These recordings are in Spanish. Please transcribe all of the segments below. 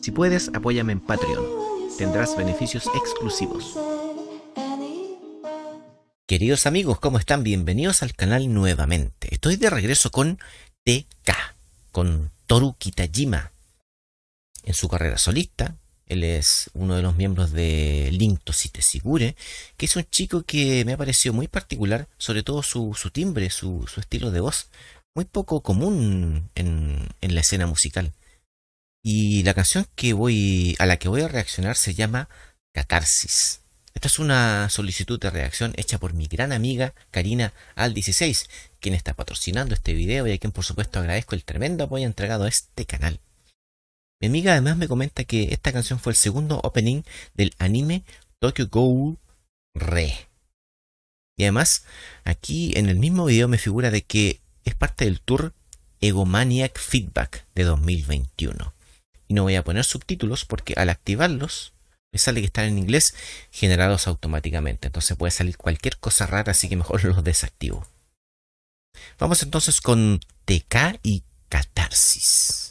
Si puedes, apóyame en Patreon. Tendrás beneficios exclusivos. Queridos amigos, ¿cómo están? Bienvenidos al canal nuevamente. Estoy de regreso con TK, con Toru Kitajima. En su carrera solista, él es uno de los miembros de Linkto Sigure, que es un chico que me ha parecido muy particular, sobre todo su, timbre, su, estilo de voz, muy poco común en la escena musical. Y la canción que voy, a la que voy a reaccionar se llama Catarsis. Esta es una solicitud de reacción hecha por mi gran amiga Karina Al16, quien está patrocinando este video y a quien por supuesto agradezco el tremendo apoyo entregado a este canal. Mi amiga además me comenta que esta canción fue el segundo opening del anime Tokyo Ghoul Re. Y además, aquí en el mismo video me figura de que es parte del tour Egomaniac Feedback de 2021 y no voy a poner subtítulos porque al activarlos me sale que están en inglés generados automáticamente. Entonces puede salir cualquier cosa rara, así que mejor los desactivo. Vamos entonces con TK y catarsis.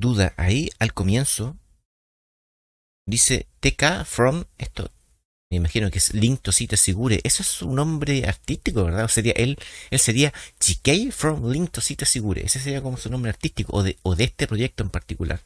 duda ahí al comienzo. Dice TK from esto. Me imagino que es Link to cita Eso es su nombre artístico, ¿verdad? O sería él, él sería GK from Link to cita Segure. Ese sería como su nombre artístico o de, o de este proyecto en particular.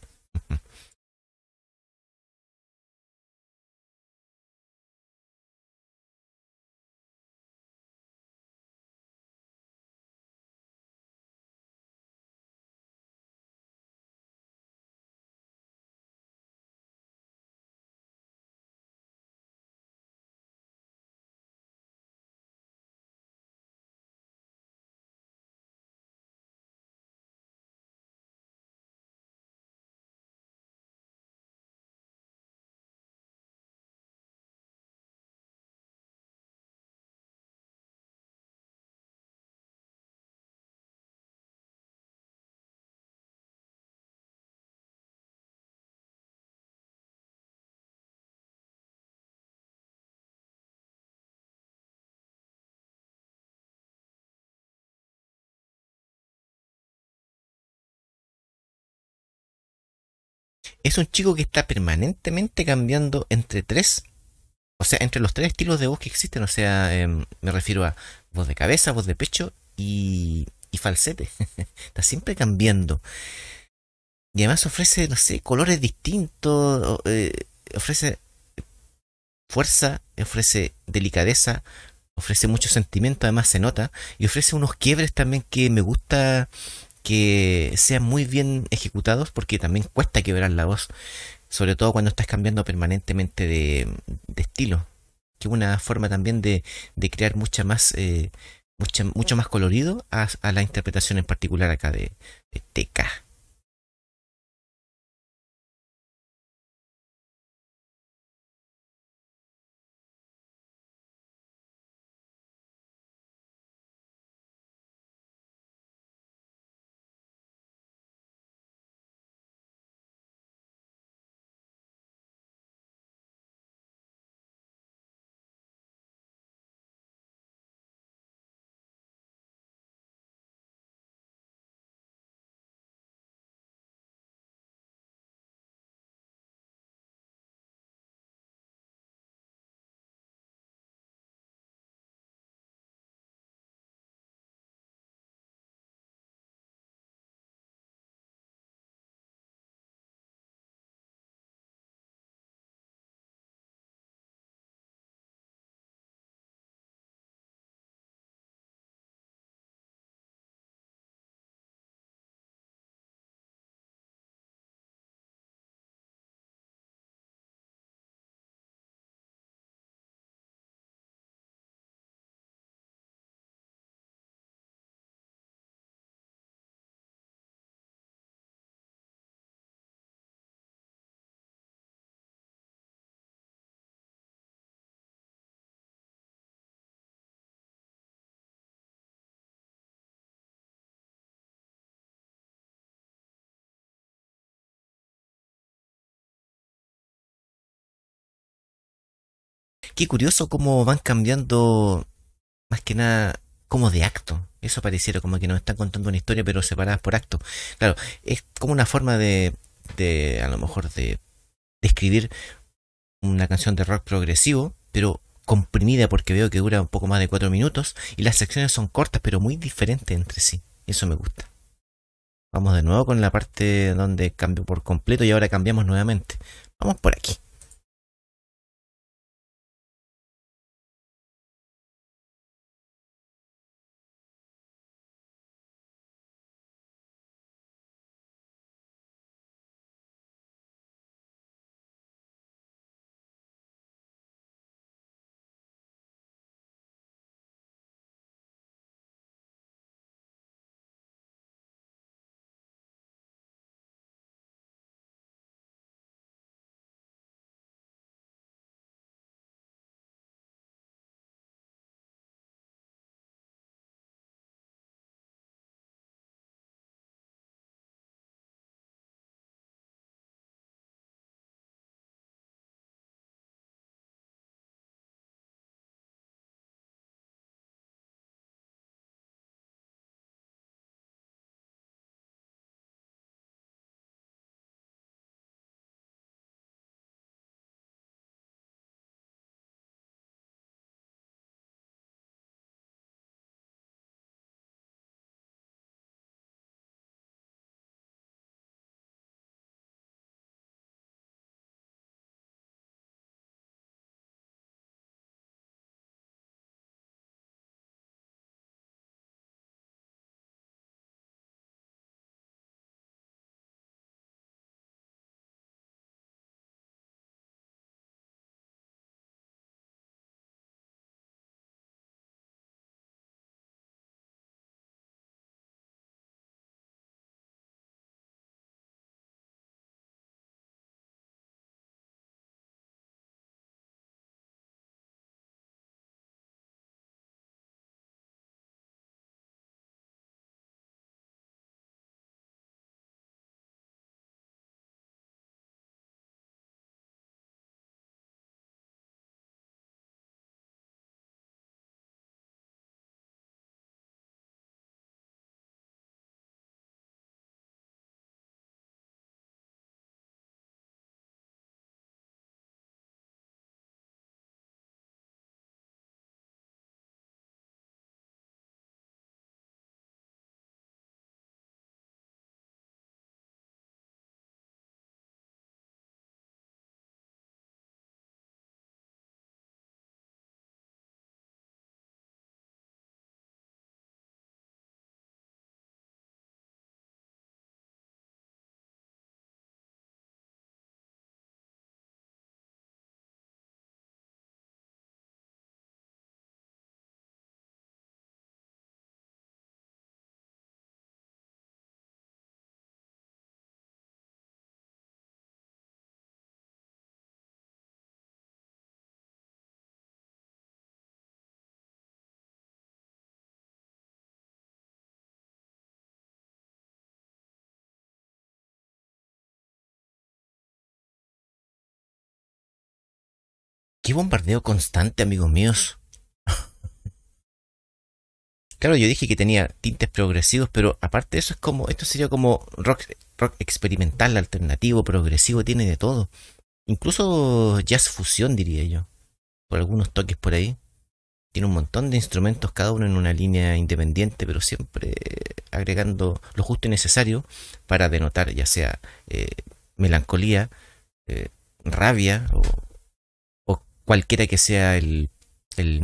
es un chico que está permanentemente cambiando entre tres, o sea, entre los tres estilos de voz que existen, o sea, em, me refiero a voz de cabeza, voz de pecho y, y falsete. está siempre cambiando. Y además ofrece, no sé, colores distintos, eh, ofrece fuerza, ofrece delicadeza, ofrece mucho sentimiento, además se nota, y ofrece unos quiebres también que me gusta que sean muy bien ejecutados porque también cuesta quebrar la voz, sobre todo cuando estás cambiando permanentemente de, estilo, que es una forma también de, crear mucha más, eh, mucho más colorido a, la interpretación en particular acá de, de TK. Qué curioso cómo van cambiando, más que nada, como de acto. Eso pareciera como que nos están contando una historia, pero separadas por acto. Claro, es como una forma de, de a lo mejor, de, de escribir una canción de rock progresivo, pero comprimida porque veo que dura un poco más de cuatro minutos y las secciones son cortas pero muy diferentes entre sí. Eso me gusta. Vamos de nuevo con la parte donde cambio por completo y ahora cambiamos nuevamente. Vamos por aquí. Qué bombardeo constante, amigos míos. claro, yo dije que tenía tintes progresivos, pero aparte de eso es como, esto sería como rock, rock experimental, alternativo, progresivo, tiene de todo. Incluso jazz fusión, diría yo. Por algunos toques por ahí. Tiene un montón de instrumentos, cada uno en una línea independiente, pero siempre agregando lo justo y necesario para denotar ya sea eh, melancolía, eh, rabia o cualquiera que sea el, el,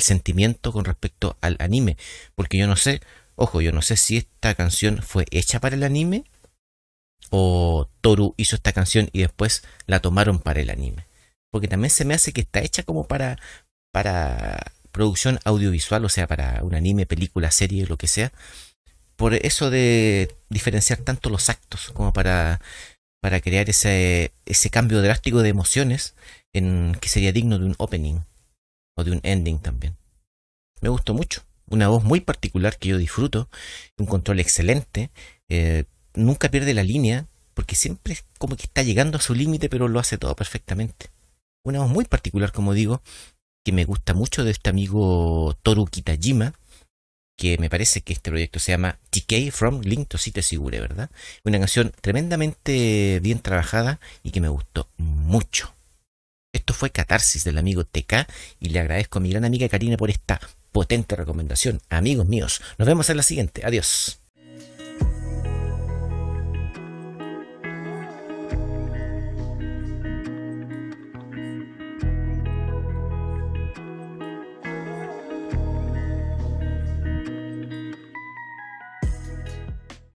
sentimiento con respecto al anime. Porque yo no sé, ojo, yo no sé si esta canción fue hecha para el anime o Toru hizo esta canción y después la tomaron para el anime. Porque también se me hace que está hecha como para, para producción audiovisual, o sea, para un anime, película, serie, lo que sea. Por eso de diferenciar tanto los actos como para para crear ese, ese cambio drástico de emociones en, que sería digno de un opening o de un ending también. Me gustó mucho. Una voz muy particular que yo disfruto, un control excelente. Eh, nunca pierde la línea, porque siempre es como que está llegando a su límite, pero lo hace todo perfectamente. Una voz muy particular, como digo, que me gusta mucho de este amigo Toru Kitajima, que me parece que este proyecto se llama TK from Link to City Sigure, ¿verdad? Una canción tremendamente bien trabajada y que me gustó mucho. Esto fue Catarsis del amigo TK y le agradezco a mi gran amiga Karina por esta potente recomendación. Amigos míos, nos vemos en la siguiente. Adiós.